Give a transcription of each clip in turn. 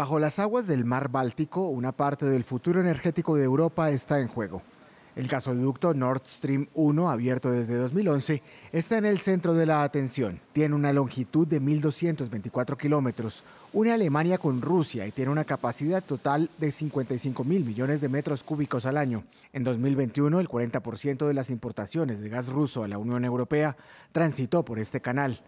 Bajo las aguas del mar Báltico, una parte del futuro energético de Europa está en juego. El gasoducto Nord Stream 1, abierto desde 2011, está en el centro de la atención. Tiene una longitud de 1.224 kilómetros, une Alemania con Rusia y tiene una capacidad total de 55.000 millones de metros cúbicos al año. En 2021, el 40% de las importaciones de gas ruso a la Unión Europea transitó por este canal.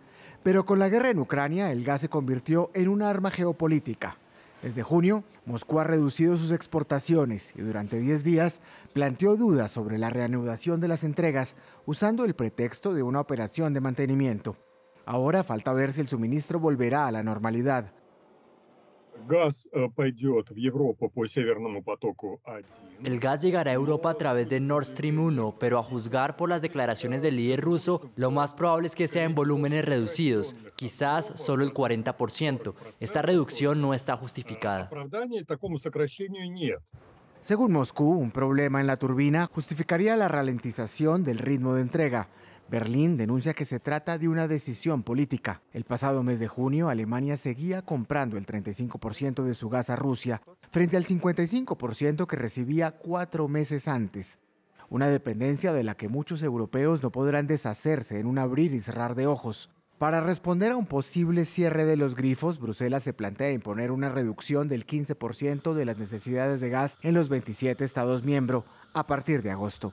Pero con la guerra en Ucrania, el gas se convirtió en un arma geopolítica. Desde junio, Moscú ha reducido sus exportaciones y durante 10 días planteó dudas sobre la reanudación de las entregas usando el pretexto de una operación de mantenimiento. Ahora falta ver si el suministro volverá a la normalidad. Э, el gas llegará a Europa a través de Nord Stream 1, pero a juzgar por las declaraciones del líder ruso, lo más probable es que sea en volúmenes reducidos, quizás solo el 40%. Esta reducción no está justificada. Según Moscú, un problema en la turbina justificaría la ralentización del ritmo de entrega. Berlín denuncia que se trata de una decisión política. El pasado mes de junio, Alemania seguía comprando el 35% de su gas a Rusia, frente al 55% que recibía cuatro meses antes. Una dependencia de la que muchos europeos no podrán deshacerse en un abrir y cerrar de ojos. Para responder a un posible cierre de los grifos, Bruselas se plantea imponer una reducción del 15% de las necesidades de gas en los 27 Estados miembros a partir de agosto.